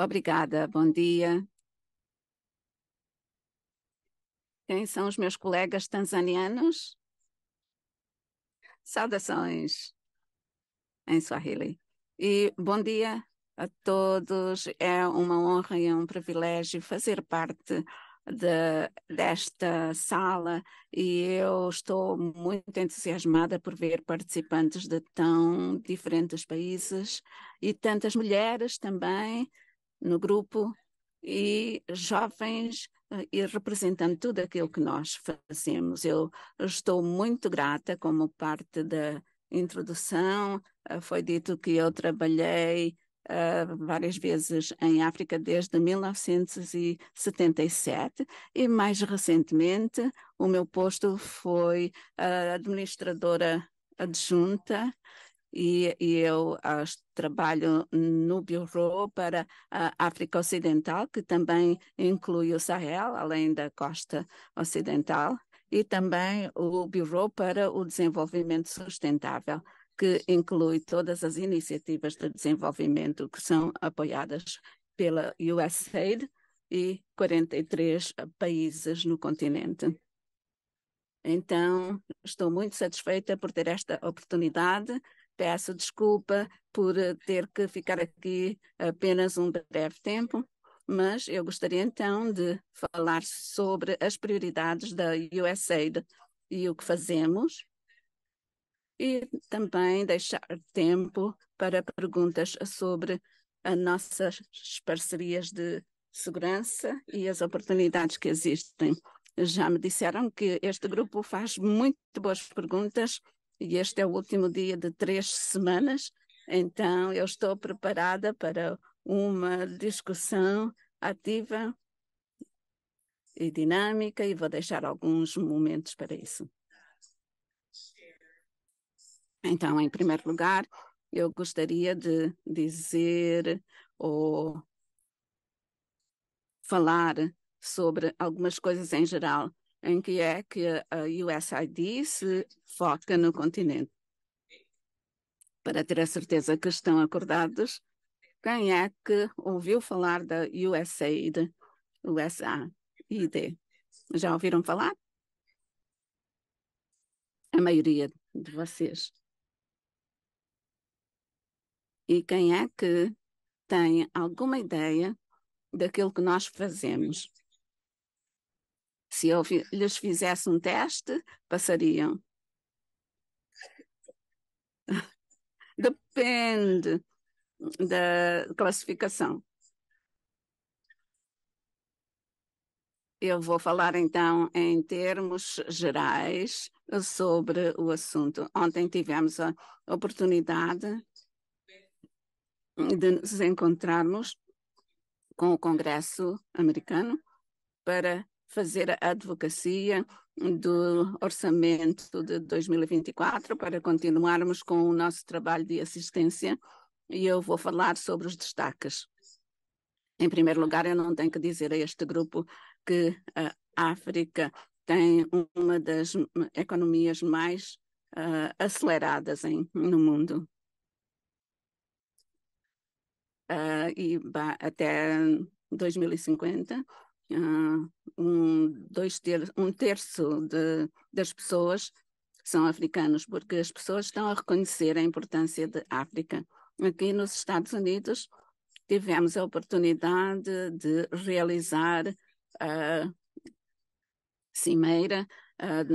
Obrigada, bom dia. Quem são os meus colegas tanzanianos? Saudações em Swahili. E bom dia a todos. É uma honra e um privilégio fazer parte de, desta sala e eu estou muito entusiasmada por ver participantes de tão diferentes países e tantas mulheres também no grupo e jovens eh, e representando tudo aquilo que nós fazemos. Eu estou muito grata como parte da introdução. Eh, foi dito que eu trabalhei uh, várias vezes em África desde 1977 e mais recentemente o meu posto foi uh, administradora adjunta e, e eu trabalho no Bureau para a África Ocidental, que também inclui o Sahel, além da costa ocidental, e também o Bureau para o Desenvolvimento Sustentável que inclui todas as iniciativas de desenvolvimento que são apoiadas pela USAID e 43 países no continente. Então, estou muito satisfeita por ter esta oportunidade Peço desculpa por eh, ter que ficar aqui apenas um breve tempo, mas eu gostaria então de falar sobre as prioridades da USAID e o que fazemos, e também deixar tempo para perguntas sobre as nossas parcerias de segurança e as oportunidades que existem. Já me disseram que este grupo faz muito boas perguntas e este é o último dia de três semanas, então eu estou preparada para uma discussão ativa e dinâmica e vou deixar alguns momentos para isso. Então, em primeiro lugar, eu gostaria de dizer ou falar sobre algumas coisas em geral em que é que a USAID se foca no continente. Para ter a certeza que estão acordados, quem é que ouviu falar da USAID? USAID. Já ouviram falar? A maioria de vocês. E quem é que tem alguma ideia daquilo que nós fazemos? Se eu lhes fizesse um teste, passariam. Depende da classificação. Eu vou falar então em termos gerais sobre o assunto. Ontem tivemos a oportunidade de nos encontrarmos com o Congresso americano para fazer a advocacia do orçamento de 2024 para continuarmos com o nosso trabalho de assistência e eu vou falar sobre os destaques. Em primeiro lugar, eu não tenho que dizer a este grupo que a África tem uma das economias mais uh, aceleradas em, no mundo. Uh, e até 2050 ah, um, dois ter um terço de, das pessoas são africanos, porque as pessoas estão a reconhecer a importância de África. Aqui nos Estados Unidos, tivemos a oportunidade de realizar a Cimeira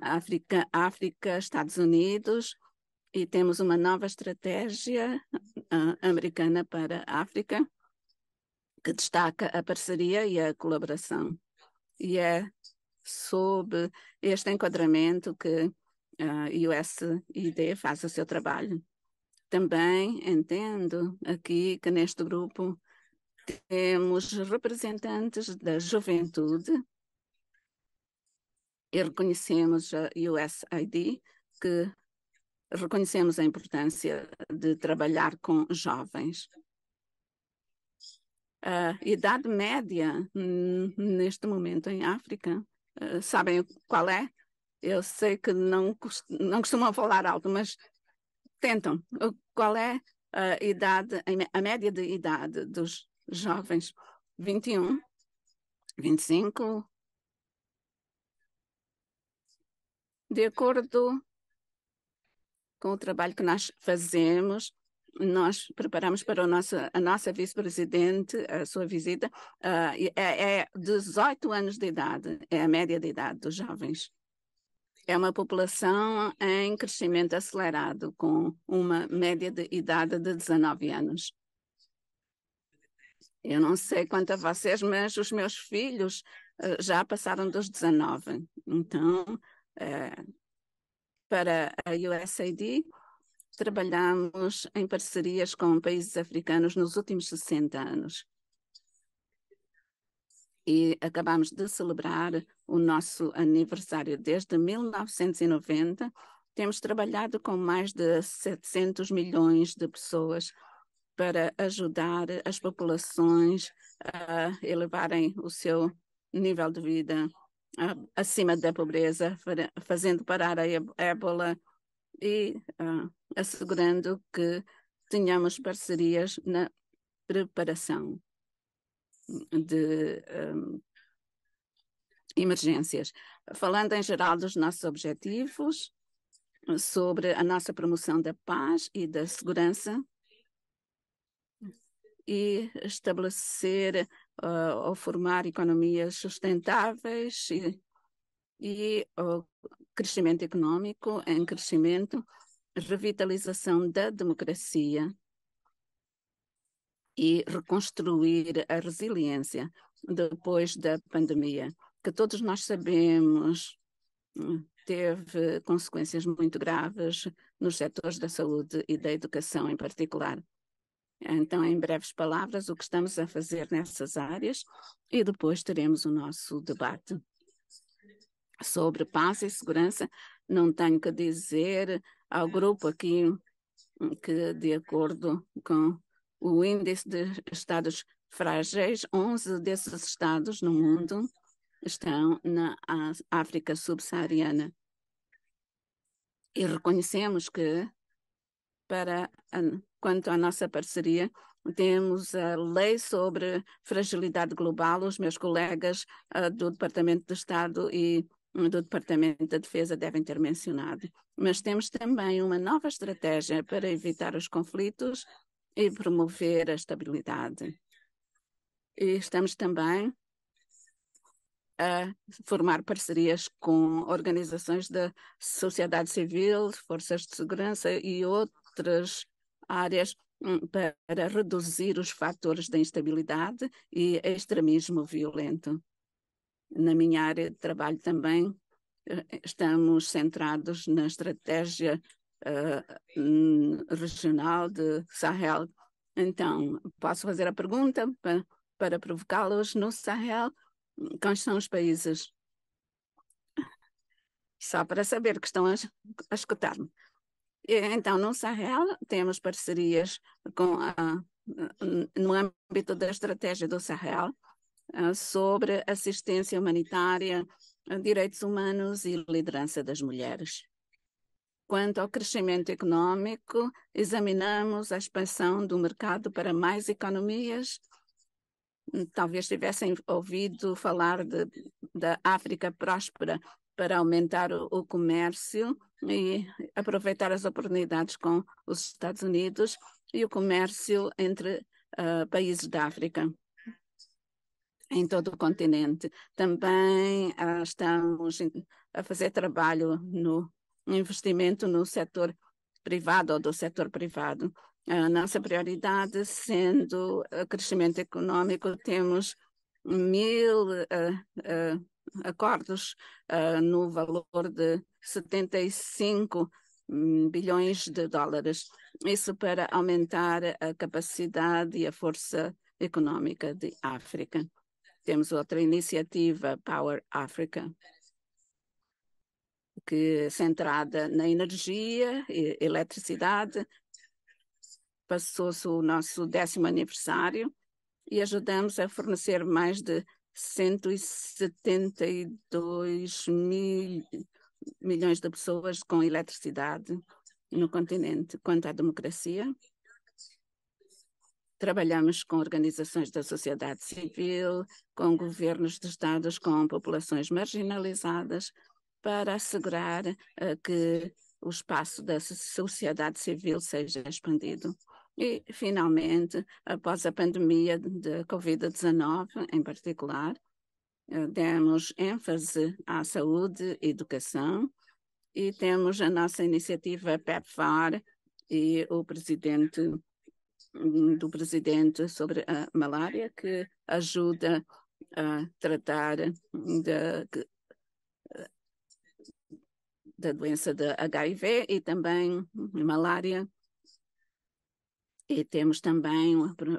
África, África, Estados Unidos, e temos uma nova estratégia ah, americana para a África que destaca a parceria e a colaboração. E é sob este enquadramento que a eh, USID faz o seu trabalho. Também entendo aqui que neste grupo temos representantes da juventude e reconhecemos a USID que reconhecemos a importância de trabalhar com jovens uh, idade média hum, neste momento em África. Uh, sabem qual é? Eu sei que não, não costumam falar alto, mas tentam. Qual é a idade, a média de idade dos jovens? 21, 25. De acordo com o trabalho que nós fazemos, nós preparamos para nosso, a nossa vice-presidente, a sua visita, uh, é, é 18 anos de idade, é a média de idade dos jovens. É uma população em crescimento acelerado, com uma média de idade de 19 anos. Eu não sei quanto a vocês, mas os meus filhos uh, já passaram dos 19. Então, uh, para a USAID, trabalhamos em parcerias com países africanos nos últimos 60 anos. E acabamos de celebrar o nosso aniversário desde 1990. Temos trabalhado com mais de 700 milhões de pessoas para ajudar as populações a elevarem o seu nível de vida acima da pobreza, fazendo parar a ébola, e ah, assegurando que tenhamos parcerias na preparação de um, ah, emergências. Falando em geral dos nossos objetivos, sobre a nossa promoção da paz e da segurança e estabelecer uh, ou formar economias sustentáveis e e o crescimento econômico em crescimento, revitalização da democracia e reconstruir a resiliência depois da pandemia, que todos nós sabemos hum, teve consequências muito graves nos setores da saúde e da educação em particular. Então, em breves palavras, o que estamos a fazer nessas áreas e depois teremos o nosso debate sobre paz e segurança, não tenho que dizer ao grupo aqui hum, que, de acordo com o índice de estados frágeis, 11 desses estados no mundo estão na África subsaariana. E reconhecemos que, para quanto à nossa parceria, temos a lei sobre fragilidade global. Os meus colegas uh, do Departamento de Estado e do Departamento da Defesa devem ter mencionado. Mas temos também uma nova estratégia para evitar os conflitos e promover a estabilidade. E estamos também a formar parcerias com organizações da sociedade civil, forças de segurança e outras áreas hum, para reduzir os fatores da instabilidade e extremismo violento. Na minha área de trabalho também eh, estamos centrados na estratégia uh, regional de Sahel. Então, posso fazer a pergunta para, para provocá-los no Sahel? Quais são os países? Só para saber que estão a, a escutar-me. Então, no Sahel, temos parcerias com a, no âmbito da estratégia do Sahel, ah, sobre assistência humanitária, ah, direitos humanos e liderança das mulheres. Quanto ao crescimento econômico, examinamos a expansão do mercado para mais economias. Hum, talvez tivessem ouvido falar de, da África próspera para aumentar o, o comércio e aproveitar as oportunidades com os Estados Unidos e o comércio entre uh, países da África em todo o continente. Também ah, estamos a fazer trabalho no investimento no setor privado ou do setor privado. A nossa prioridade sendo o ah, crescimento econômico, temos mil uh, uh, acordos uh, no valor de 75 hum, bilhões de dólares. Isso para aumentar a capacidade e a força econômica de África. Temos outra iniciativa, Power Africa, que é centrada na energia e eletricidade. Passou-se o nosso décimo aniversário e ajudamos a fornecer mais de 172 mil milhões de pessoas com eletricidade no continente. Quanto à democracia, Trabalhamos com organizações da sociedade civil, com governos de estados, com populações marginalizadas, para assegurar uh, que o espaço da sociedade civil seja expandido. E, finalmente, após a pandemia de Covid-19, em particular, eh, demos ênfase à saúde e educação e temos a nossa iniciativa PEPFAR e o presidente do presidente sobre a malária que ajuda a tratar da, da doença de HIV e também malária. E temos também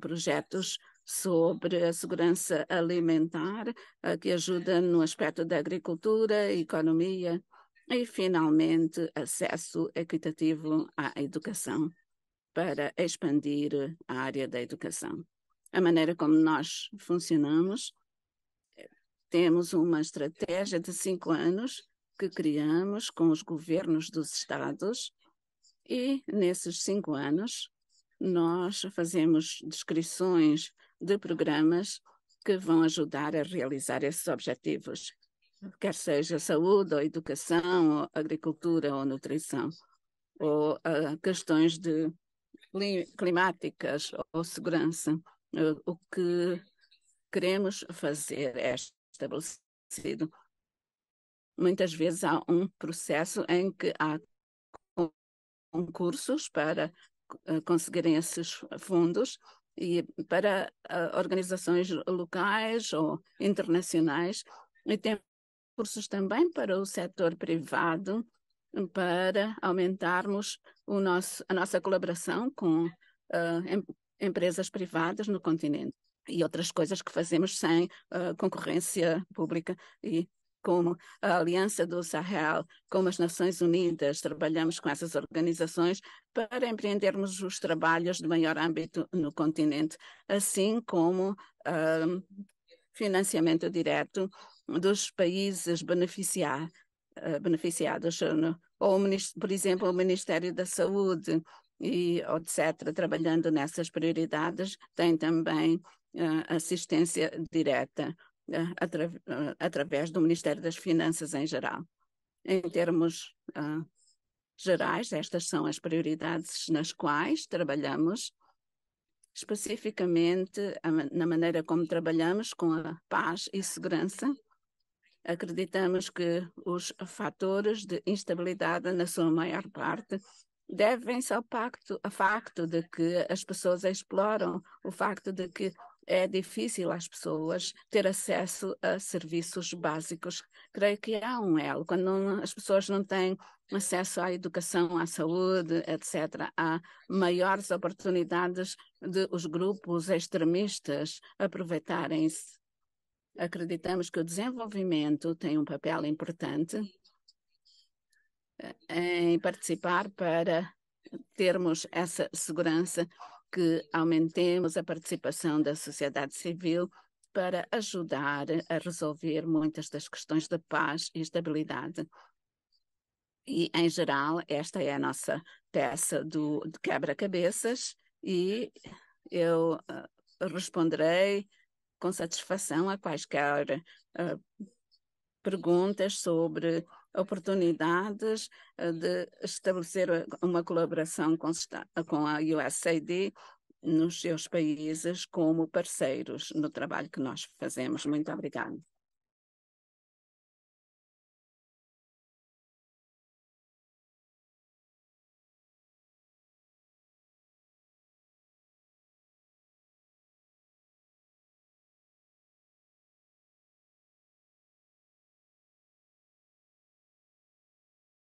projetos sobre a segurança alimentar, que ajuda no aspecto da agricultura, economia e, finalmente, acesso equitativo à educação para expandir a área da educação. A maneira como nós funcionamos, eh, temos uma estratégia de cinco anos que criamos com os governos dos estados e nesses cinco anos nós fazemos descrições de programas que vão ajudar a realizar esses objetivos, quer seja saúde, ou educação, ou agricultura, ou nutrição, ou uh, questões de climáticas ou segurança. Eh, o que queremos fazer é estabelecido. Muitas vezes há um processo em que há concursos para eh, conseguirem esses fundos e para eh, organizações locais ou internacionais e tem cursos também para o setor privado para aumentarmos o nosso, a nossa colaboração com uh, em, empresas privadas no continente e outras coisas que fazemos sem uh, concorrência pública e como a Aliança do Sahel, como as Nações Unidas, trabalhamos com essas organizações para empreendermos os trabalhos de maior âmbito no continente, assim como uh, financiamento direto dos países beneficiar, uh, beneficiados no, ou, por exemplo, o Ministério da Saúde, e etc., trabalhando nessas prioridades, tem também uh, assistência direta uh, atra uh, através do Ministério das Finanças em geral. Em termos gerais, estas são as prioridades nas quais trabalhamos, especificamente na maneira como trabalhamos com a paz e segurança acreditamos que os fatores de instabilidade, na sua maior parte, devem-se ao, ao facto de que as pessoas exploram, o facto de que é difícil às pessoas ter acesso a serviços básicos. Creio que há um elo. Quando não, as pessoas não têm acesso à educação, à saúde, etc., há maiores oportunidades de os grupos extremistas aproveitarem-se Acreditamos que o desenvolvimento tem um papel importante eh, em participar para termos essa segurança, que aumentemos a participação da sociedade civil para ajudar a resolver muitas das questões de paz e estabilidade. E, em geral, esta é a nossa peça do, quebra-cabeças e eu uh, responderei com satisfação a quaisquer uh, perguntas sobre oportunidades uh, de estabelecer uma colaboração com, com a USAID nos seus países como parceiros no trabalho que nós fazemos. Muito obrigada.